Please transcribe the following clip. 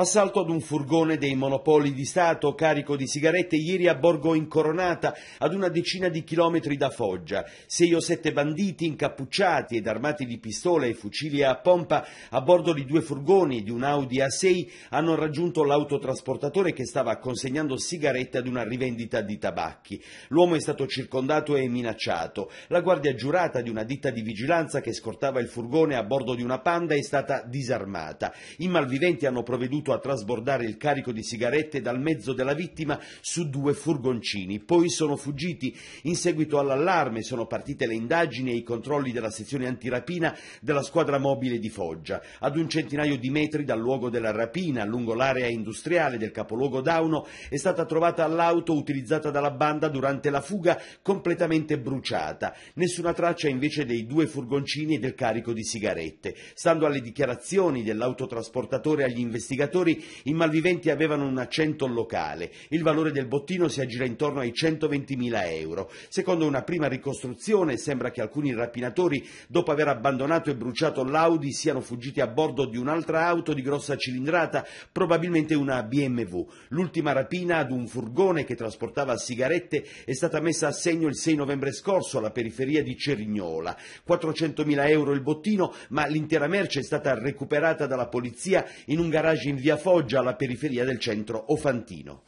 Assalto ad un furgone dei monopoli di Stato carico di sigarette ieri a Borgo Incoronata, ad una decina di chilometri da Foggia. Sei o sette banditi incappucciati ed armati di pistole e fucili a pompa a bordo di due furgoni di un Audi A6 hanno raggiunto l'autotrasportatore che stava consegnando sigarette ad una rivendita di tabacchi. L'uomo è stato circondato e minacciato. La guardia giurata di una ditta di vigilanza che scortava il furgone a bordo di una panda è stata disarmata. I malviventi hanno provveduto riuscito a trasbordare il carico di sigarette dal mezzo della vittima su due furgoncini. Poi sono fuggiti. In seguito all'allarme sono partite le indagini e i controlli della sezione antirapina della squadra mobile di Foggia. Ad un centinaio di metri dal luogo della rapina, lungo l'area industriale del capoluogo Dauno, è stata trovata l'auto utilizzata dalla banda durante la fuga completamente bruciata. Nessuna traccia invece dei due furgoncini e del carico di sigarette. Stando alle dichiarazioni dell'autotrasportatore agli investigatori, pescatori, i malviventi avevano un accento locale. Il valore del bottino si aggira intorno ai 120.000 euro. Secondo una prima ricostruzione sembra che alcuni rapinatori, dopo aver abbandonato e bruciato l'Audi, siano fuggiti a bordo di un'altra auto di grossa cilindrata, probabilmente una BMW. L'ultima rapina ad un furgone che trasportava sigarette è stata messa a segno il 6 novembre scorso alla periferia di Cerignola. 400.000 euro il bottino, ma l'intera merce è stata recuperata dalla polizia in un garage in via Foggia alla periferia del centro ofantino.